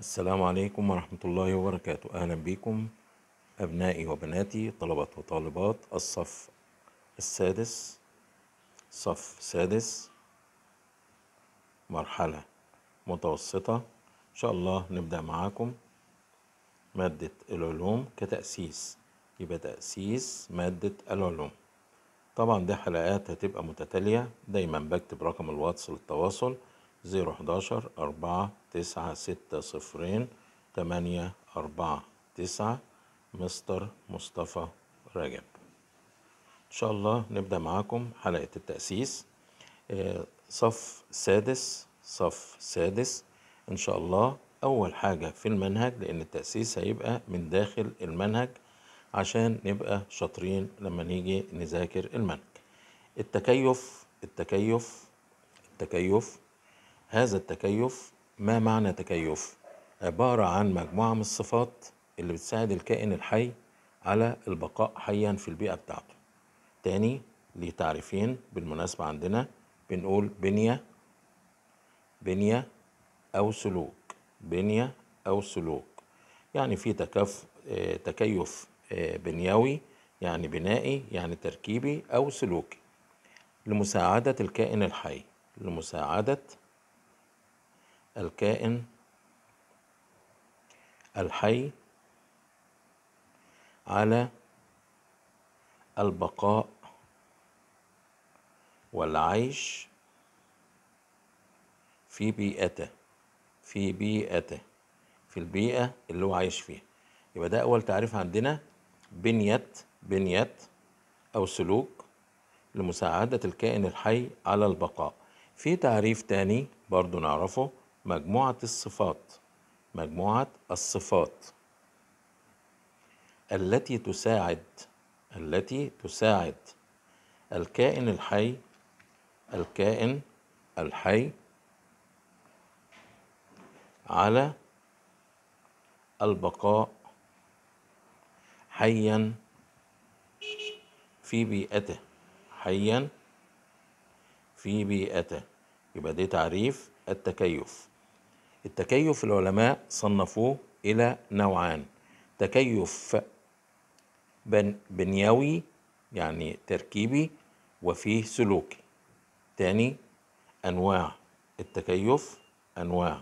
السلام عليكم ورحمة الله وبركاته أهلا بكم أبنائي وبناتي طلبة وطالبات الصف السادس صف سادس مرحلة متوسطة إن شاء الله نبدأ معاكم مادة العلوم كتأسيس يبقى تأسيس مادة العلوم طبعا دي حلقات هتبقى متتالية دايما بكتب رقم الواتس للتواصل زيرو حداشر أربعة تسعة ستة صفرين تمانية أربعة تسعة مستر مصطفى رجب إن شاء الله نبدأ معاكم حلقة التأسيس آه، صف سادس صف سادس إن شاء الله أول حاجة في المنهج لأن التأسيس هيبقى من داخل المنهج عشان نبقى شاطرين لما نيجي نذاكر المنهج التكيف التكيف التكيف هذا التكيف ما معنى تكيف؟ عبارة عن مجموعة من الصفات اللي بتساعد الكائن الحي على البقاء حيا في البيئة بتاعته تاني ليه تعريفين بالمناسبة عندنا بنقول بنية بنية أو سلوك بنية أو سلوك يعني في تكف تكيف آه، بنيوي يعني بنائي يعني تركيبي أو سلوكي لمساعدة الكائن الحي لمساعدة الكائن الحي على البقاء والعيش في بيئته في بيئته في البيئة اللي هو عايش فيها يبقى ده أول تعريف عندنا بنية بنية أو سلوك لمساعدة الكائن الحي على البقاء في تعريف تاني برضو نعرفه مجموعة الصفات مجموعة الصفات التي تساعد التي تساعد الكائن الحي الكائن الحي على البقاء حيا في بيئته حيا في بيئته يبقى ده تعريف التكيف التكيف العلماء صنفوه إلى نوعان تكيف بن بنيوي يعني تركيبي وفيه سلوكي تاني أنواع التكيف أنواع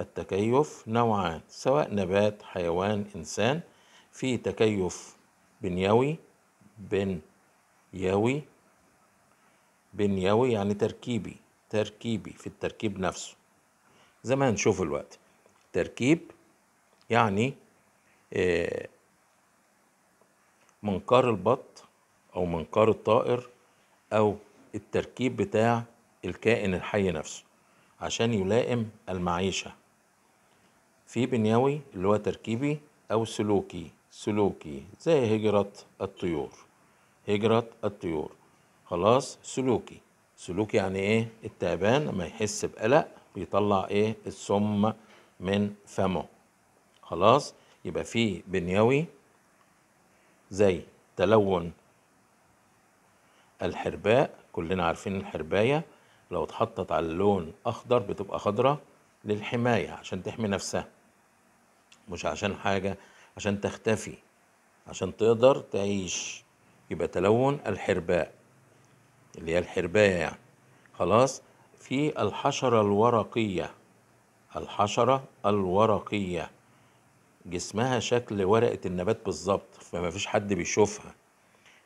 التكيف نوعان سواء نبات حيوان إنسان في تكيف بنيوي بنيوي بنيوي يعني تركيبي تركيبي في التركيب نفسه زي ما هنشوف الوقت تركيب يعني آه، منقار البط أو منقار الطائر أو التركيب بتاع الكائن الحي نفسه عشان يلائم المعيشة في بنيوي اللي هو تركيبي أو سلوكي سلوكي زي هجرة الطيور هجرة الطيور خلاص سلوكي سلوكي يعني ايه التعبان لما يحس بقلق بيطلع ايه السم من فمه خلاص يبقى في بنيوي زي تلون الحرباء كلنا عارفين الحرباية لو اتحطت على اللون أخضر بتبقى خضرة للحماية عشان تحمي نفسها مش عشان حاجة عشان تختفي عشان تقدر تعيش يبقى تلون الحرباء اللي هي الحرباية يعني خلاص في الحشرة الورقية الحشرة الورقية جسمها شكل ورقة النبات بالظبط فما فيش حد بيشوفها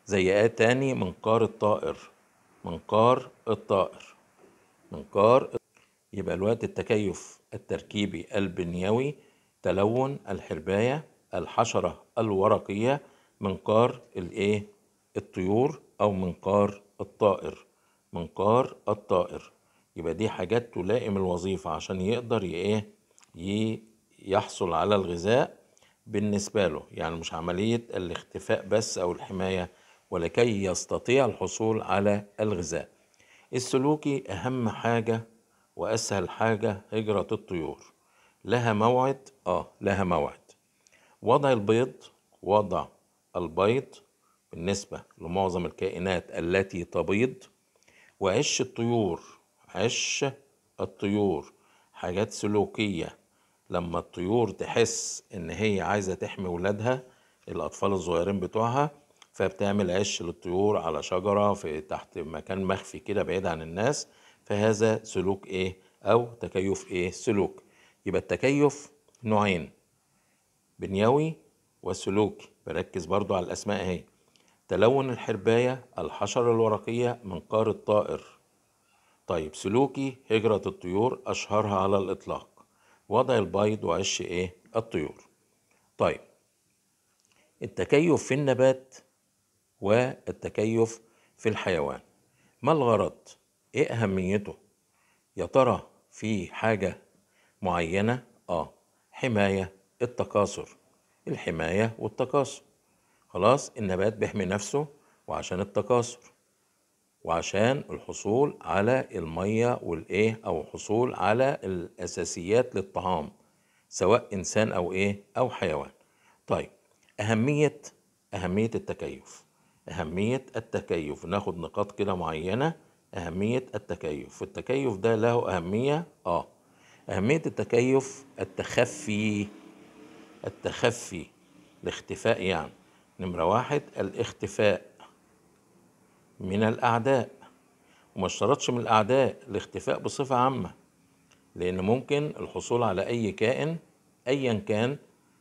زي آية تاني منقار الطائر منقار الطائر منقار يبقى الوقت التكيف التركيبي البنيوي تلون الحرباية الحشرة الورقية منقار الايه الطيور أو منقار الطائر منقار الطائر يبقى دي حاجات تلائم الوظيفة عشان يقدر ايه يحصل على الغذاء بالنسبة له يعني مش عملية الاختفاء بس أو الحماية ولكي يستطيع الحصول على الغذاء السلوكي أهم حاجة وأسهل حاجة هجرة الطيور لها موعد آه لها موعد وضع البيض وضع البيض بالنسبة لمعظم الكائنات التي تبيض وعش الطيور عش الطيور حاجات سلوكية لما الطيور تحس إن هي عايزة تحمي ولادها الأطفال الصغيرين بتوعها فبتعمل عش للطيور على شجرة في تحت مكان مخفي كده بعيد عن الناس فهذا سلوك إيه أو تكيف إيه سلوك يبقى التكيف نوعين بنيوي وسلوكي بركز برضو على الأسماء أهي تلون الحرباية الحشرة الورقية منقار الطائر طيب سلوكي هجرة الطيور أشهرها على الإطلاق وضع البيض وعش إيه الطيور طيب التكيف في النبات والتكيف في الحيوان ما الغرض ايه اهميته يا ترى في حاجه معينه اه حمايه التكاثر الحمايه والتكاثر خلاص النبات بيحمي نفسه وعشان التكاثر وعشان الحصول على المية والإيه أو حصول على الأساسيات للطعام سواء إنسان أو إيه أو حيوان طيب أهمية أهمية التكيف أهمية التكيف ناخد نقاط كده معينة أهمية التكيف التكيف ده له أهمية آه أهمية التكيف التخفي التخفي الاختفاء يعني نمرة واحد الاختفاء من الأعداء وما اشترطش من الأعداء الاختفاء بصفة عامة لأن ممكن الحصول على أي كائن أيا كان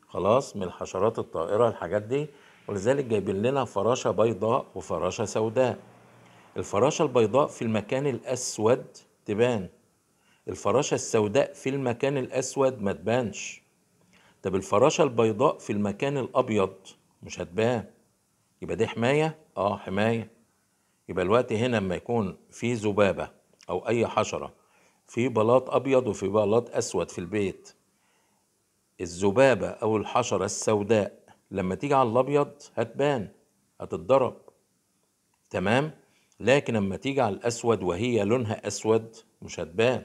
خلاص من الحشرات الطائرة الحاجات دي ولذلك جايبين لنا فراشة بيضاء وفراشة سوداء الفراشة البيضاء في المكان الأسود تبان الفراشة السوداء في المكان الأسود ما تبانش طب الفراشة البيضاء في المكان الأبيض مش هتبان يبقى دي حماية؟ آه حماية يبقى الوقت هنا لما يكون في ذبابة أو أي حشرة في بلاط أبيض وفي بلاط أسود في البيت الذبابة أو الحشرة السوداء لما تيجي على الأبيض هتبان هتتضرب تمام لكن لما تيجي على الأسود وهي لونها أسود مش هتبان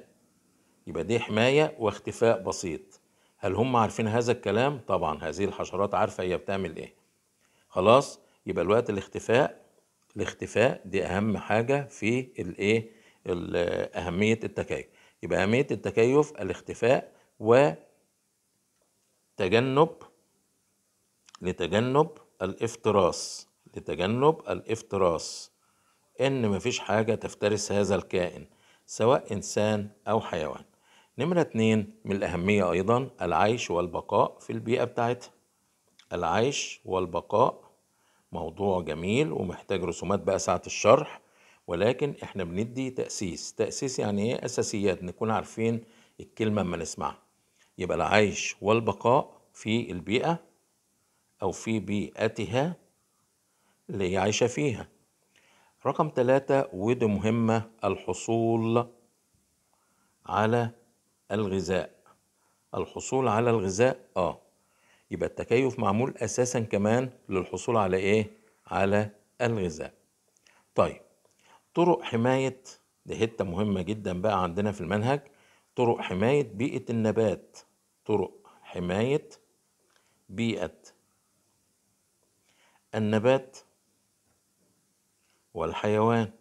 يبقى دي حماية واختفاء بسيط هل هم عارفين هذا الكلام؟ طبعا هذه الحشرات عارفة هي بتعمل إيه خلاص يبقى الوقت الاختفاء الاختفاء دي اهم حاجه في الايه اهميه التكيف يبقى اهميه التكيف الاختفاء وتجنب لتجنب الافتراس لتجنب الافتراس ان مفيش حاجه تفترس هذا الكائن سواء انسان او حيوان نمرة اتنين من الأهمية أيضا العيش والبقاء في البيئة بتاعتها العيش والبقاء موضوع جميل ومحتاج رسومات بقى ساعة الشرح ولكن احنا بندي تأسيس تأسيس يعني ايه أساسيات نكون عارفين الكلمة اما نسمعها يبقى العيش والبقاء في البيئة أو في بيئتها اللي هي عايشة فيها رقم ثلاثة ودي مهمة الحصول على الغذاء الحصول على الغذاء اه يبقى التكيف معمول اساسا كمان للحصول على ايه على الغذاء طيب طرق حمايه دي حته مهمه جدا بقى عندنا في المنهج طرق حمايه بيئه النبات طرق حمايه بيئه النبات والحيوان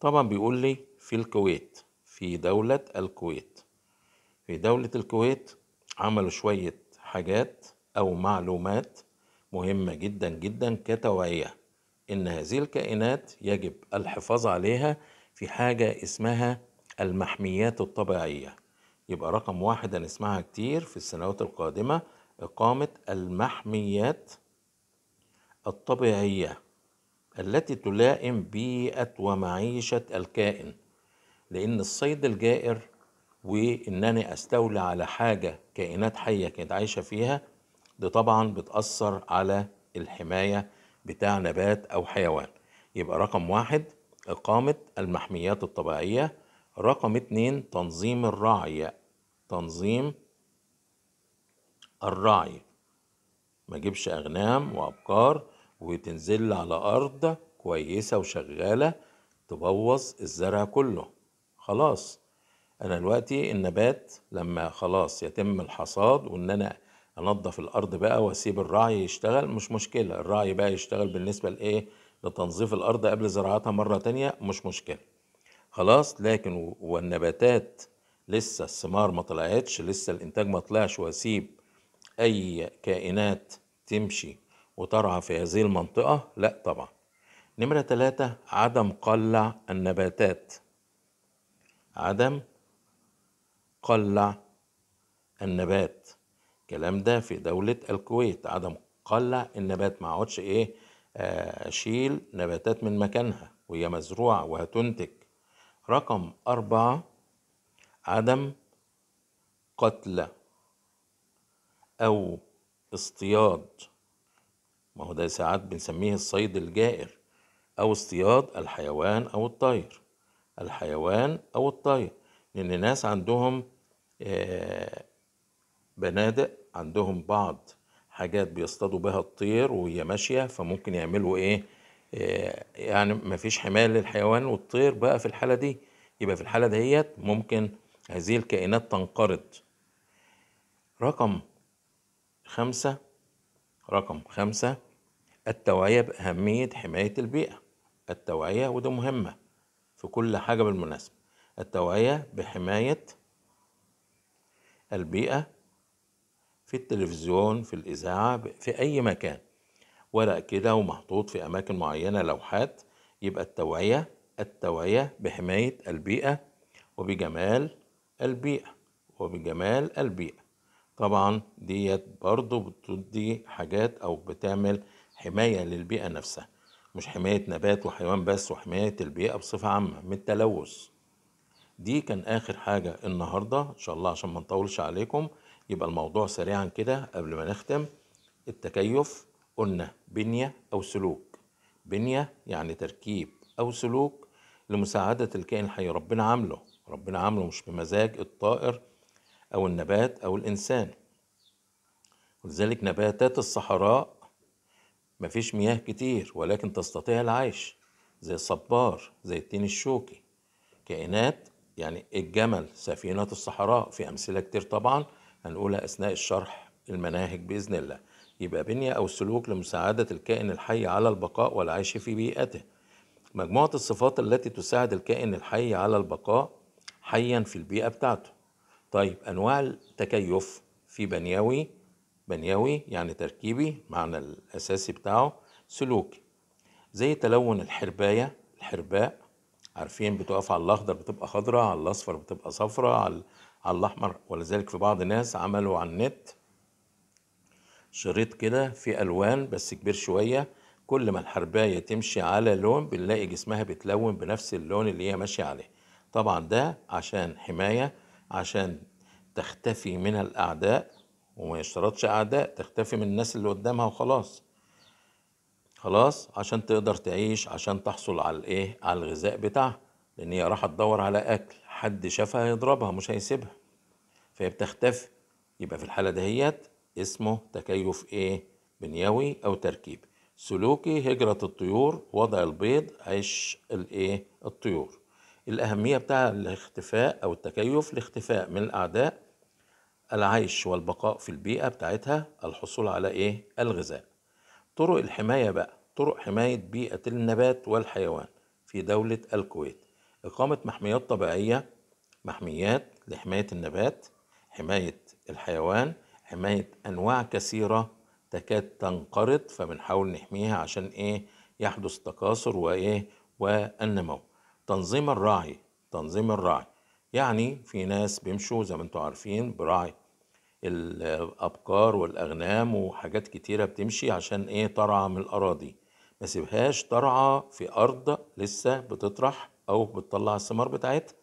طبعا بيقول لي في الكويت في دولة الكويت في دولة الكويت عملوا شوية حاجات أو معلومات مهمة جدا جدا كتوعية إن هذه الكائنات يجب الحفاظ عليها في حاجة اسمها المحميات الطبيعية يبقى رقم واحد هنسمعها كتير في السنوات القادمة إقامة المحميات الطبيعية التي تلائم بيئة ومعيشة الكائن لأن الصيد الجائر وإنني أستولى على حاجة كائنات حية كانت عايشة فيها ده طبعا بتأثر على الحماية بتاع نبات أو حيوان يبقى رقم واحد إقامة المحميات الطبيعية رقم اتنين تنظيم الرعي تنظيم الرعي ما جيبش أغنام وأبقار وتنزل على أرض كويسة وشغالة تبوظ الزرع كله خلاص انا دلوقتي النبات لما خلاص يتم الحصاد وان انا انظف الارض بقى واسيب الرعي يشتغل مش مشكله الرعي بقى يشتغل بالنسبه لايه لتنظيف الارض قبل زراعتها مره تانية مش مشكله خلاص لكن والنباتات لسه الثمار ما طلعتش لسه الانتاج ما طلعش واسيب اي كائنات تمشي وترعى في هذه المنطقه لا طبعا نمره ثلاثة عدم قلع النباتات عدم قلع النبات الكلام ده في دولة الكويت عدم قلع النبات ما عودش ايه اشيل آه، نباتات من مكانها وهي مزروعة وهتنتج رقم أربعة عدم قتل أو اصطياد ما هو ده ساعات بنسميه الصيد الجائر أو اصطياد الحيوان أو الطير الحيوان أو الطير ان ناس عندهم آه، بنادق عندهم بعض حاجات بيصطادوا بها الطير وهي ماشيه فممكن يعملوا ايه آه، يعني مفيش حمايه للحيوان والطير بقى في الحاله دي يبقى في الحاله ديت ممكن هذه الكائنات تنقرض رقم خمسة رقم خمسة التوعية بأهمية حماية البيئة التوعية وده مهمة في كل حاجة بالمناسبة التوعية بحماية البيئة في التلفزيون في الإذاعة في أي مكان ورق كده ومحطوط في أماكن معينة لوحات يبقى التوعية التوعية بحماية البيئة وبجمال البيئة وبجمال البيئة طبعا ديت برضو بتدي حاجات أو بتعمل حماية للبيئة نفسها مش حماية نبات وحيوان بس وحماية البيئة بصفة عامة من التلوث دي كان آخر حاجة النهاردة إن شاء الله عشان ما نطولش عليكم يبقى الموضوع سريعا كده قبل ما نختم التكيف قلنا بنية أو سلوك بنية يعني تركيب أو سلوك لمساعدة الكائن الحي ربنا عامله ربنا عامله مش بمزاج الطائر أو النبات أو الإنسان ولذلك نباتات الصحراء مفيش مياه كتير ولكن تستطيع العيش زي الصبار زي التين الشوكي كائنات يعني الجمل سفينة الصحراء في أمثلة كتير طبعا هنقولها أثناء الشرح المناهج بإذن الله يبقى بنية أو سلوك لمساعدة الكائن الحي على البقاء والعيش في بيئته مجموعة الصفات التي تساعد الكائن الحي على البقاء حيا في البيئة بتاعته طيب أنواع التكيف في بنيوي بنيوي يعني تركيبي معنى الأساسي بتاعه سلوكي زي تلون الحرباية الحرباء عارفين بتقف على الاخضر بتبقى خضراء على الاصفر بتبقى صفراء على على الاحمر ولذلك في بعض الناس عملوا على النت شريط كده فيه الوان بس كبير شويه كل ما الحربايه تمشي على لون بنلاقي جسمها بيتلون بنفس اللون اللي هي ماشيه عليه طبعا ده عشان حمايه عشان تختفي من الاعداء وما يشترطش اعداء تختفي من الناس اللي قدامها وخلاص خلاص عشان تقدر تعيش عشان تحصل على الايه على الغذاء بتاعها لان هي راحت تدور على اكل حد شافها هيضربها مش هيسيبها فهي بتختفي يبقى في الحاله دهيت اسمه تكيف ايه بنيوي او تركيب سلوكي هجرة الطيور وضع البيض عيش الايه الطيور الأهمية بتاع الاختفاء أو التكيف الاختفاء من الأعداء العيش والبقاء في البيئة بتاعتها الحصول على ايه الغذاء طرق الحماية بقى طرق حماية بيئة النبات والحيوان في دولة الكويت إقامة محميات طبيعية محميات لحماية النبات حماية الحيوان حماية أنواع كثيرة تكاد تنقرض فبنحاول نحميها عشان إيه يحدث تكاثر وإيه والنمو تنظيم الرعي تنظيم الرعي يعني في ناس بيمشوا زي ما انتم عارفين براعي الابقار والاغنام وحاجات كتيره بتمشي عشان ايه ترعى من الاراضي ما سيبهاش ترعى في ارض لسه بتطرح او بتطلع الثمار بتاعتها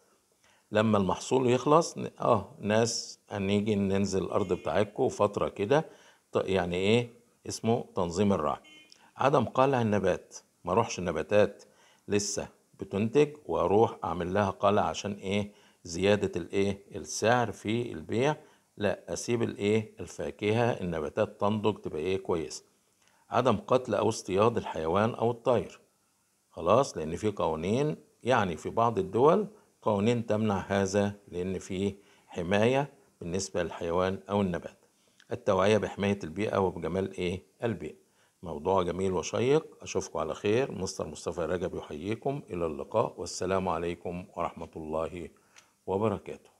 لما المحصول يخلص اه ناس هنيجي ننزل الارض بتاعتكم فتره كده يعني ايه اسمه تنظيم الرعي عدم قلع النبات ما روحش النباتات لسه بتنتج واروح اعمل لها قلع عشان ايه زياده الايه السعر في البيع لا اسيب الايه الفاكهه النباتات تنضج تبقى ايه كويسه عدم قتل او اصطياد الحيوان او الطير خلاص لان في قوانين يعني في بعض الدول قوانين تمنع هذا لان في حمايه بالنسبه للحيوان او النبات التوعيه بحمايه البيئه وبجمال ايه البيئه موضوع جميل وشيق أشوفكم على خير مستر مصطفى رجب يحييكم إلى اللقاء والسلام عليكم ورحمة الله وبركاته